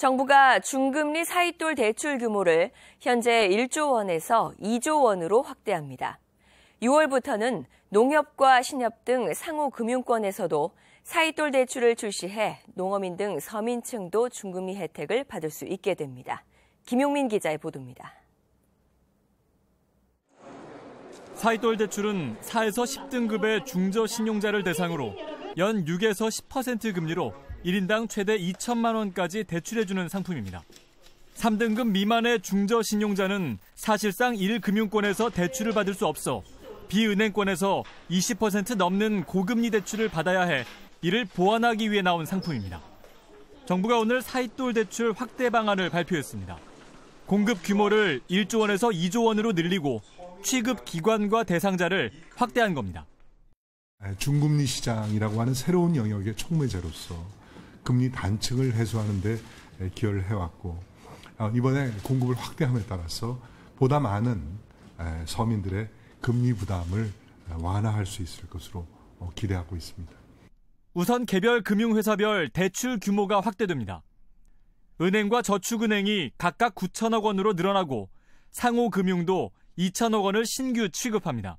정부가 중금리 사이돌 대출 규모를 현재 1조 원에서 2조 원으로 확대합니다. 6월부터는 농협과 신협 등 상호 금융권에서도 사이돌 대출을 출시해 농어민 등 서민층도 중금리 혜택을 받을 수 있게 됩니다. 김용민 기자의 보도입니다. 사이돌 대출은 4에서 10등급의 중저 신용자를 대상으로 연 6에서 10% 금리로 1인당 최대 2천만 원까지 대출해주는 상품입니다. 3등급 미만의 중저 신용자는 사실상 1금융권에서 대출을 받을 수 없어 비은행권에서 20% 넘는 고금리 대출을 받아야 해 이를 보완하기 위해 나온 상품입니다. 정부가 오늘 사이돌 대출 확대 방안을 발표했습니다. 공급 규모를 1조 원에서 2조 원으로 늘리고 취급 기관과 대상자를 확대한 겁니다. 중금리 시장이라고 하는 새로운 영역의 촉매제로서 금리 단층을 해소하는 데 기여를 해왔고 어, 이번에 공급을 확대함에 따라서 보다 많은 서민들의 금리 부담을 완화할 수 있을 것으로 어, 기대하고 있습니다. 우선 개별 금융회사별 대출 규모가 확대됩니다. 은행과 저축은행이 각각 9천억 원으로 늘어나고 상호금융도 2천억 원을 신규 취급합니다.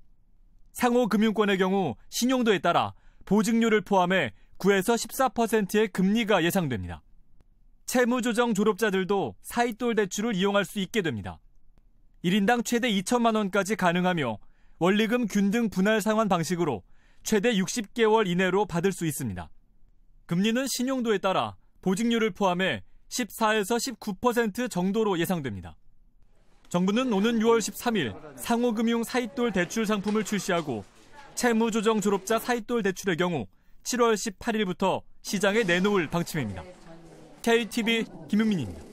상호금융권의 경우 신용도에 따라 보증료를 포함해 9에서 14%의 금리가 예상됩니다. 채무조정 졸업자들도 사이돌 대출을 이용할 수 있게 됩니다. 1인당 최대 2천만 원까지 가능하며 원리금 균등 분할 상환 방식으로 최대 60개월 이내로 받을 수 있습니다. 금리는 신용도에 따라 보증률을 포함해 14에서 19% 정도로 예상됩니다. 정부는 오는 6월 13일 상호금융 사이돌 대출 상품을 출시하고 채무조정 졸업자 사이돌 대출의 경우 7월 18일부터 시장에 내놓을 방침입니다. KTV 김윤민입니다.